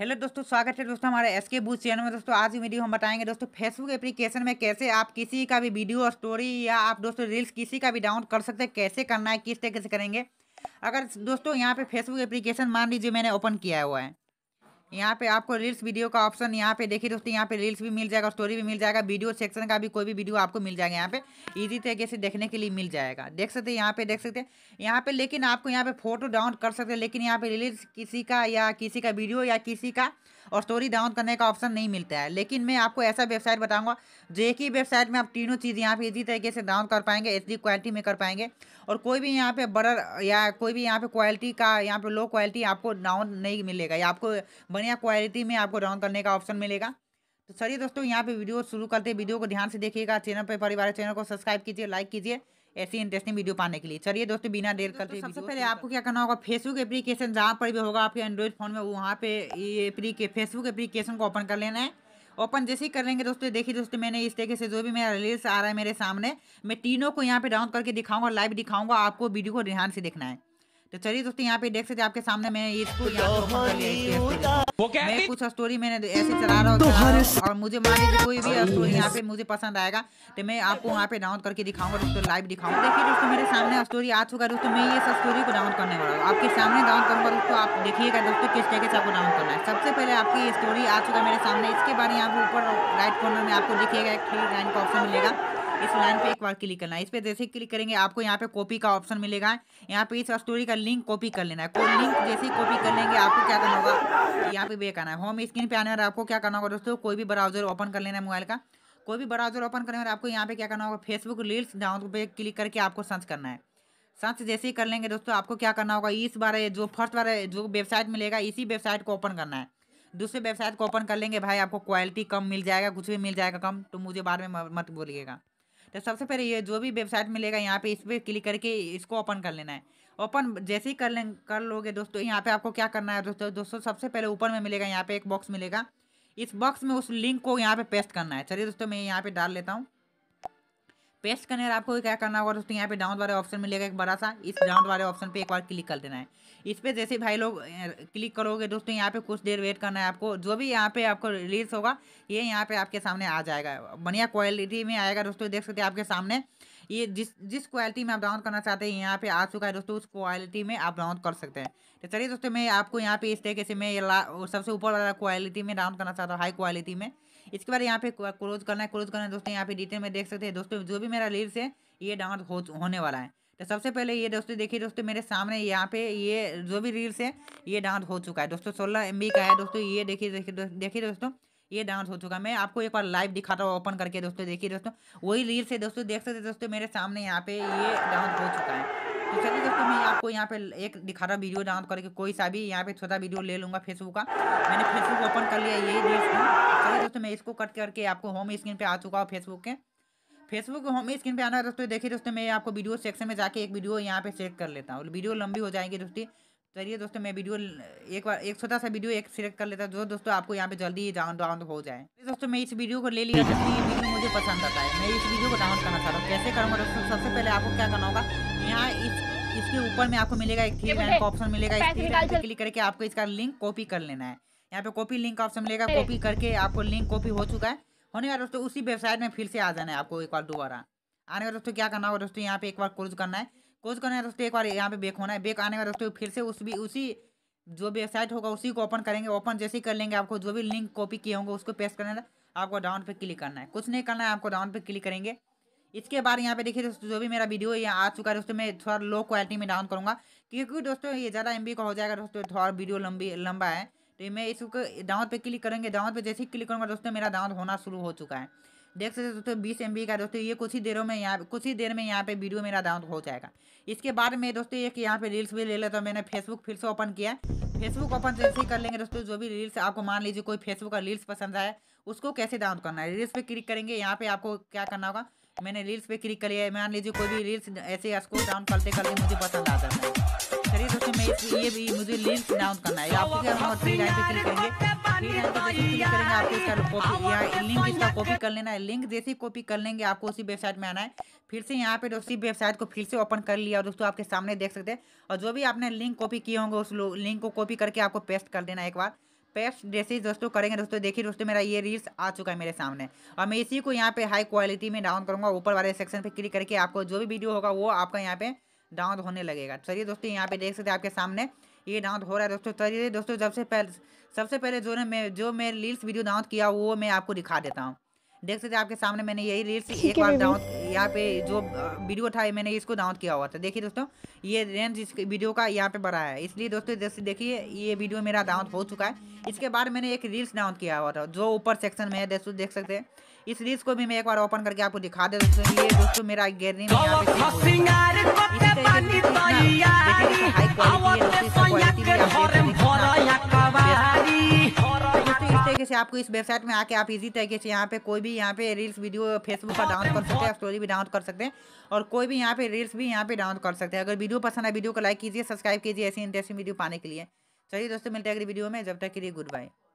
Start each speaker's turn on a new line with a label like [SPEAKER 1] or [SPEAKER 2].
[SPEAKER 1] hello दोस्तों स्वागत है दोस्तों हमारे एस के बूथ चैनल में दोस्तों आज की वीडियो हम बताएंगे दोस्तों फेसबुक एप्लीकेशन में कैसे आप किसी का भी वीडियो और स्टोरी या आप दोस्तों रील्स किसी का भी डाउनलोड कर सकते हैं कैसे करना है किस तरीके से करेंगे अगर दोस्तों यहाँ पे फेसबुक एप्लीकेशन मान लीजिए मैंने ओपन किया हुआ है यहाँ पे आपको रील्स वीडियो का ऑप्शन यहाँ पे देखिए दोस्तों यहाँ पे रील्स भी मिल जाएगा स्टोरी भी मिल जाएगा वीडियो सेक्शन का भी कोई भी वीडियो आपको मिल जाएगा यहाँ पे इजी तरीके से देखने के लिए मिल जाएगा देख सकते हैं यहाँ पे देख सकते हैं यहाँ पे लेकिन आपको यहाँ पे फोटो डाउन कर सकते हैं लेकिन यहाँ पे रील्स किसी का या किसी का वीडियो या किसी का और स्टोरी डाउन करने का ऑप्शन नहीं मिलता है लेकिन मैं आपको ऐसा वेबसाइट बताऊँगा जो एक ही वेबसाइट में आप तीनों चीज़ यहाँ पे इजी तरीके से डाउन कर पाएंगे एच क्वालिटी में कर पाएंगे और कोई भी यहाँ पे बड़ा या कोई भी यहाँ पे क्वालिटी का यहाँ पे लो क्वालिटी आपको डाउन नहीं मिलेगा या आपको बने या क्वालिटी में आपको डाउन करने का ऑप्शन मिलेगा तो चलिए दोस्तों यहाँ पे वीडियो शुरू करते हैं वीडियो को ध्यान से देखिएगा चैनल पर परिवार चैनल को सब्सक्राइब कीजिए लाइक कीजिए ऐसी इंटरेस्टिंग वीडियो पाने के लिए चलिए दोस्तों बिना देर करते सबसे पहले आपको क्या करना होगा फेसबुक एप्लीकेशन जहाँ पर भी होगा आपके एंड्रॉइड फ़ोन में वहाँ पे ये फेसबुक एप्लीकेशन को ओपन कर लेना है ओपन जैसे ही कर लेंगे दोस्तों देखिए दोस्तों मैंने इस तरीके से जो भी मेरा रिलीज आ रहा है मेरे सामने मैं तीनों को यहाँ पे डाउन करके दिखाऊंगा लाइव दिखाऊंगा आपको वीडियो को ध्यान से देखना है तो चलिए दोस्तों यहाँ पे देख सकते आपके सामने मैं इसको तो वो मैं कुछ स्टोरी मैंने ऐसे चला रहा हूँ और मुझे मान लीजिए कोई भी स्टोरी यहाँ पे मुझे पसंद आएगा तो मैं आपको वहाँ पे डाउनलोड करके दिखाऊंगा दोस्तों लाइव दिखाऊंगा देखिए दोस्तों मेरे सामने स्टोरी आ चुका है दोस्तों मैं ये स्टोरी को डाउनलोड करने वाला हूँ आपके सामने डाउनलोड करूँगा दोस्तों आप देखिएगा दोस्तों किस तरीके से आपको डाउनलोड करना है सबसे पहले आपकी स्टोरी आ चुका है मेरे सामने इसके बाद यहाँ पे ऊपर राइट कॉर्नर में आपको दिखेगा एक थ्री लाइन का ऑप्शन मिलेगा इस लाइन पे एक बार क्लिक करना है इस पर जैसे ही क्लिक करेंगे आपको यहाँ पे कॉपी का ऑप्शन मिलेगा यहाँ पे इस स्टोरी का लिंक कॉपी कर लेना है लिंक जैसे ही कॉपी कर लेंगे आपको क्या करना होगा यहाँ पे बेक आना है होम स्क्रीन पे आने वाला आपको क्या करना होगा दोस्तों कोई भी ब्राउजर ओपन कर लेना है मोबाइल का कोई भी ब्राउजर ओपन करने वाला आपको यहाँ पे क्या करना होगा फेसबुक रील्स डाउन पे क्लिक करके आपको सर्च करना है सर्च जैसे ही कर लेंगे दोस्तों आपको क्या करना होगा इस बार जो फर्स्ट बार जो वेबसाइट मिलेगा इसी वेबसाइट को ओपन करना है दूसरे वेबसाइट को ओपन कर लेंगे भाई आपको क्वालिटी कम मिल जाएगा कुछ भी मिल जाएगा कम तो मुझे बारे में मत बोलिएगा तो सबसे पहले ये जो भी वेबसाइट मिलेगा यहाँ पे इस पर क्लिक करके इसको ओपन कर लेना है ओपन जैसे ही कर लें कर लोगे दोस्तों यहाँ पे आपको क्या करना है दोस्तों दोस्तों सबसे पहले ऊपर में मिलेगा यहाँ पे एक बॉक्स मिलेगा इस बॉक्स में उस लिंक को यहाँ पे पेस्ट करना है चलिए दोस्तों मैं यहाँ पे डाल लेता हूँ पेस्ट करने आपको क्या करना होगा दोस्तों यहाँ पे डाउन वाले ऑप्शन मिलेगा एक बड़ा सा इस डाउन वाले ऑप्शन पे एक बार क्लिक कर देना है इस पर जैसे भाई लोग क्लिक करोगे दोस्तों यहाँ पे कुछ देर वेट करना है आपको जो भी यहाँ पे आपको रिलीज होगा ये यहाँ पे आपके सामने आ जाएगा बढ़िया क्वालिटी में आएगा दोस्तों देख सकते हैं आपके सामने ये जिस जिस क्वालिटी में आप डाउन करना चाहते हैं यहाँ पे आ चुका है दोस्तों उस क्वालिटी में आप डाउन कर सकते हैं तो चलिए दोस्तों मैं आपको यहाँ पे इस तरीके से मैं ये सबसे ऊपर वाला क्वालिटी में डाउन करना चाहता हूँ हाई क्वालिटी में इसके बाद यहाँ पे क्लोज करना है क्लोज करना है दोस्तों यहाँ पे डिटेल में देख सकते हैं दोस्तों जो भी मेरा रील्स है ये डाउनलोड हो, होने वाला है तो सबसे पहले ये दोस्तों देखिए दोस्तों मेरे सामने यहाँ पे ये जो भी रील्स है ये डाउनलोड हो चुका है दोस्तों सोलह एम का है दोस्तों ये देखिए देखिए दोस्तों ये डाउनलोड हो चुका है मैं आपको एक बार लाइव दिखाता हूँ ओपन करके दोस्तों देखिए दोस्तों वही रील्स है दोस्तों देख सकते दोस्तों मेरे सामने यहाँ पे ये डाउनलोड हो चुका है तो चलिए दोस्तों मैं आपको यहाँ पे एक दिखा रहा वीडियो डाउन करके कोई सा भी यहाँ पे छोटा वीडियो ले लूँगा फेसबुक का मैंने फेसबुक ओपन कर लिया यही रील्स चलिए दोस्तों मैं इसको कट करके आपको होम स्क्रीन पर आ चुका हूँ फेसबुक के फेसबुक होम स्क्रीन पर आना दोस्तों देखिए दोस्तों मैं आपको वीडियो सेक्शन में जाके एक वीडियो यहाँ पे सेलेक्ट कर लेता हूँ वीडियो लंबी हो जाएंगे दोस्ती चलिए दोस्तों मैं वीडियो एक बार एक छोटा सा वीडियो एक सिलेक्ट कर लेता हूँ जो दोस्तों आपको यहाँ पे जल्दी डाउन डाउन हो जाए दोस्तों मैं इस वीडियो को ले लिया ये वीडियो मुझे पसंद आता है मैं इस वीडियो को डाउन करना चाहता हूँ कैसे करूँगा दोस्तों सबसे पहले आपको क्या करना होगा यहाँ इस इसके ऊपर में आपको मिलेगा एक थ्री लाइन का ऑप्शन मिलेगा इस थ्री लाइन क्लिक करके आपको इसका लिंक कॉपी कर लेना है यहाँ पे कॉपी लिंक का ऑप्शन मिलेगा कॉपी करके आपको लिंक कॉपी हो चुका है होने का दोस्तों उसी वेबसाइट में फिर से आ जाना है आपको एक बार दोबारा आने का दोस्तों क्या करना होगा दोस्तों यहाँ पे एक बार क्लोज करना है क्लोज करना है दोस्तों एक बार यहाँ पे बेक होना है बेक आने का दोस्तों फिर से उस भी उसी जो वेबसाइट होगा उसी को ओपन करेंगे ओपन जैसे ही कर लेंगे आपको जो भी लिंक कॉपी किए होंगे उसको पेस्ट करना है आपको डाउन पे क्लिक करना है कुछ नहीं करना है आपको डाउन पे क्लिक करेंगे इसके बाद यहाँ पे देखिए दोस्तों जो भी मेरा वीडियो यहाँ आ चुका है दोस्तों मैं थोड़ा लो क्वालिटी में डाउन करूँगा क्योंकि दोस्तों ये ज़्यादा एम का हो जाएगा दोस्तों थोड़ा वीडियो लंबी लंबा है तो मैं इसको दावत पे क्लिक करेंगे दावत पे जैसे ही क्लिक करूँगा दोस्तों मेरा दावत होना शुरू हो चुका है देख सकते दोस्तों बीस एम का दोस्तों ये कुछ ही देरों में यहाँ कुछ ही देर में यहाँ पे वीडियो मेरा डाउन हो जाएगा इसके बाद में दोस्तों एक यहाँ पे रील्स भी ले लेता तो मैंने फेसबुक फिर से ओपन किया फेसबुक ओपन जैसे ही कर लेंगे दोस्तों जो भी रील्स आपको मान लीजिए कोई फेसबुक का रील्स पसंद आए उसको कैसे डाउन करना है रील्स पर क्लिक करेंगे यहाँ पे आपको क्या करना होगा मैंने रील्स पे क्लिक करी है मान लीजिए कोई भी रील्स ऐसे इसको डाउन करते करते मुझे पसंद आता है चलिए दोस्तों मैं ये भी मुझे रील्स डाउन करना है आपको क्या करेंगे लिंक कॉपी कर लेना है लिंक जैसे ही कॉपी कर लेंगे आपको उसी वेबसाइट में आना है फिर से यहाँ पे उसी वेबसाइट को फिर से ओपन कर लिया और दोस्तों आपके सामने देख सकते हैं और जो भी आपने लिंक कॉपी किए होंगे उस लिंक को कॉपी करके आपको पेस्ट कर देना एक बार पेस्ट ड्रेसेस दोस्तों करेंगे दोस्तों देखिए दोस्तों मेरा ये रील्स आ चुका है मेरे सामने और मैं इसी को यहाँ पे हाई क्वालिटी में डाउन करूँगा ऊपर वाले सेक्शन पे क्लिक करके आपको जो भी वीडियो होगा वो आपका यहाँ पे डाउन होने लगेगा चलिए दोस्तों यहाँ पे देख सकते हैं आपके सामने ये डाउन हो रहा है दोस्तों चलिए दोस्तों सबसे पहले सबसे पहले जो मैं जो मैं रील्स वीडियो डाउन किया वो मैं आपको दिखा देता हूँ देख सकते हैं आपके सामने मैंने यही रील्स एक बार डाउन यहाँ पे जो वीडियो था मैंने इसको डाउन किया हुआ था देखिए दोस्तों ये रेंज इस वीडियो का यहाँ पे बढ़ा है इसलिए दोस्तों जैसे देखिए ये वीडियो मेरा डाउन हो चुका है इसके बाद मैंने एक रील्स डाउन किया हुआ था जो ऊपर सेक्शन में है दोस्तों देख सकते हैं इस रील्स को भी मैं एक बार ओपन करके आपको दिखा दे दोस्तों ये दोस्तों मेरा गैलरी में आपको इस वेबसाइट में आके आप इजी तरीके से यहाँ पे कोई भी यहाँ पे रील्स वीडियो फेसबुक पर डाउनलोड कर सकते हैं स्टोरी भी डाउनलोड कर सकते हैं और कोई भी यहाँ पे रील्स भी यहाँ पे डाउनलोड कर सकते हैं अगर वीडियो पसंद है वीडियो को लाइक कीजिए सब्सक्राइब कीजिए ऐसी इंटरेस्टिंग वीडियो पाने के लिए चलिए दोस्तों मिलते हैं अगली वीडियो में जब तक के लिए गुड बाय